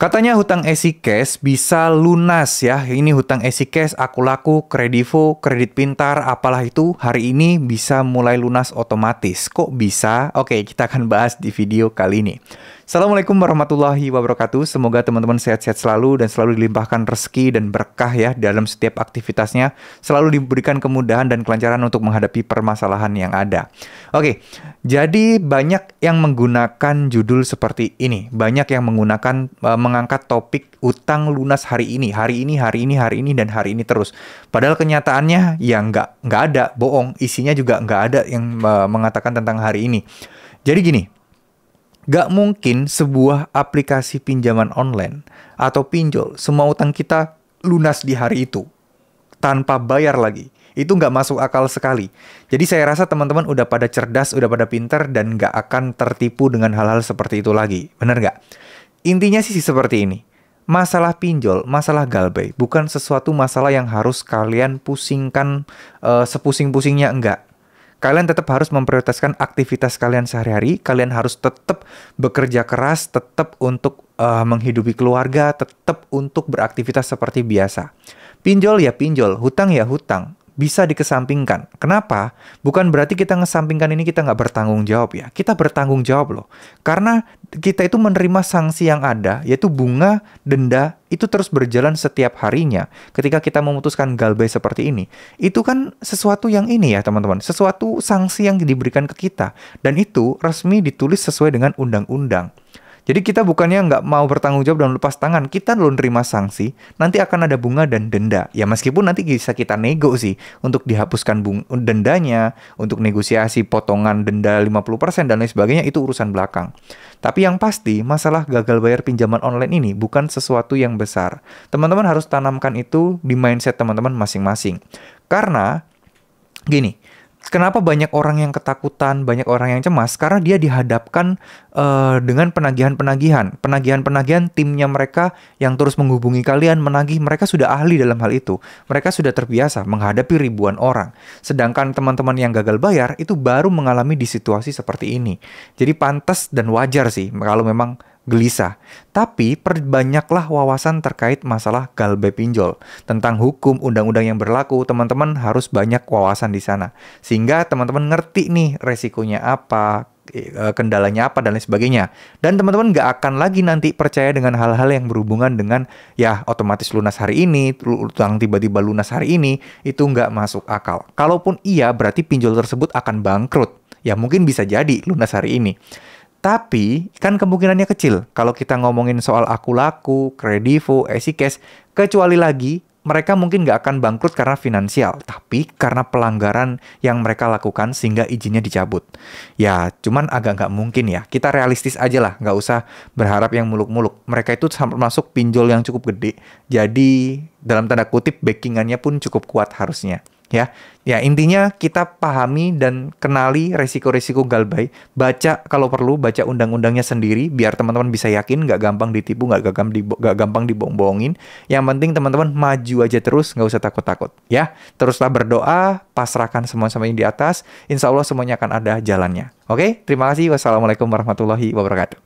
Katanya hutang AC Cash bisa lunas ya. Ini hutang AC Cash, aku laku, kredivo, kredit pintar, apalah itu hari ini bisa mulai lunas otomatis. Kok bisa? Oke, kita akan bahas di video kali ini. Assalamualaikum warahmatullahi wabarakatuh. Semoga teman-teman sehat-sehat selalu dan selalu dilimpahkan rezeki dan berkah ya dalam setiap aktivitasnya. Selalu diberikan kemudahan dan kelancaran untuk menghadapi permasalahan yang ada. Oke, jadi banyak yang menggunakan judul seperti ini. Banyak yang menggunakan eh, mengangkat topik utang lunas hari ini, hari ini, hari ini, hari ini dan hari ini terus. Padahal kenyataannya ya nggak nggak ada, bohong. Isinya juga nggak ada yang eh, mengatakan tentang hari ini. Jadi gini, Gak mungkin sebuah aplikasi pinjaman online atau pinjol semua utang kita lunas di hari itu tanpa bayar lagi. Itu gak masuk akal sekali. Jadi saya rasa teman-teman udah pada cerdas, udah pada pinter, dan gak akan tertipu dengan hal-hal seperti itu lagi. Bener gak? Intinya sih seperti ini. Masalah pinjol, masalah galbay, bukan sesuatu masalah yang harus kalian pusingkan uh, sepusing-pusingnya enggak kalian tetap harus memprioritaskan aktivitas kalian sehari-hari. Kalian harus tetap bekerja keras, tetap untuk uh, menghidupi keluarga, tetap untuk beraktivitas seperti biasa. Pinjol ya pinjol, hutang ya hutang bisa dikesampingkan. Kenapa? Bukan berarti kita ngesampingkan ini kita nggak bertanggung jawab ya. Kita bertanggung jawab loh. Karena kita itu menerima sanksi yang ada, yaitu bunga, denda, itu terus berjalan setiap harinya. Ketika kita memutuskan galbay seperti ini, itu kan sesuatu yang ini ya teman-teman. Sesuatu sanksi yang diberikan ke kita. Dan itu resmi ditulis sesuai dengan undang-undang. Jadi kita bukannya nggak mau bertanggung jawab dan lepas tangan, kita lo nerima sanksi, nanti akan ada bunga dan denda. Ya meskipun nanti bisa kita nego sih untuk dihapuskan bunga, dendanya, untuk negosiasi potongan denda 50% dan lain sebagainya itu urusan belakang. Tapi yang pasti masalah gagal bayar pinjaman online ini bukan sesuatu yang besar. Teman-teman harus tanamkan itu di mindset teman-teman masing-masing. Karena gini, kenapa banyak orang yang ketakutan, banyak orang yang cemas karena dia dihadapkan uh, dengan penagihan-penagihan, penagihan-penagihan timnya mereka yang terus menghubungi kalian menagih, mereka sudah ahli dalam hal itu. Mereka sudah terbiasa menghadapi ribuan orang. Sedangkan teman-teman yang gagal bayar itu baru mengalami di situasi seperti ini. Jadi pantas dan wajar sih kalau memang gelisah. Tapi perbanyaklah wawasan terkait masalah galbe pinjol. Tentang hukum, undang-undang yang berlaku, teman-teman harus banyak wawasan di sana. Sehingga teman-teman ngerti nih resikonya apa, eh, eh, kendalanya apa dan lain sebagainya. Dan teman-teman nggak akan lagi nanti percaya dengan hal-hal yang berhubungan dengan ya otomatis lunas hari ini, utang tiba-tiba lunas hari ini, itu nggak masuk akal. Kalaupun iya, berarti pinjol tersebut akan bangkrut. Ya mungkin bisa jadi lunas hari ini. Tapi kan kemungkinannya kecil kalau kita ngomongin soal aku laku, kredivo, esikes, kecuali lagi mereka mungkin nggak akan bangkrut karena finansial, tapi karena pelanggaran yang mereka lakukan sehingga izinnya dicabut. Ya, cuman agak nggak mungkin ya. Kita realistis aja lah, nggak usah berharap yang muluk-muluk. Mereka itu masuk pinjol yang cukup gede, jadi dalam tanda kutip backingannya pun cukup kuat harusnya ya. Ya, intinya kita pahami dan kenali resiko-resiko galbay. Baca kalau perlu, baca undang-undangnya sendiri biar teman-teman bisa yakin nggak gampang ditipu, nggak gampang, dibo gak gampang dibohong-bohongin. Yang penting teman-teman maju aja terus, nggak usah takut-takut. Ya, teruslah berdoa, pasrahkan semua sama yang di atas. Insya Allah semuanya akan ada jalannya. Oke, terima kasih. Wassalamualaikum warahmatullahi wabarakatuh.